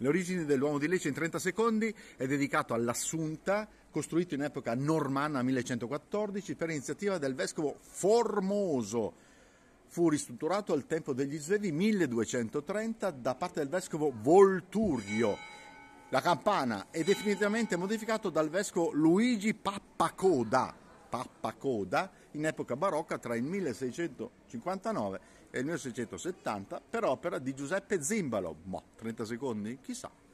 Le origini dell'uomo di Lecce in 30 secondi è dedicato all'Assunta, costruito in epoca normanna 1114 per iniziativa del vescovo Formoso. Fu ristrutturato al tempo degli Svevi 1230 da parte del vescovo Volturio. La campana è definitivamente modificato dal vescovo Luigi Pappacoda Pappacoda in epoca barocca tra il 1659 e il 1670 per opera di Giuseppe Zimbalo. Ma 30 secondi? Chissà.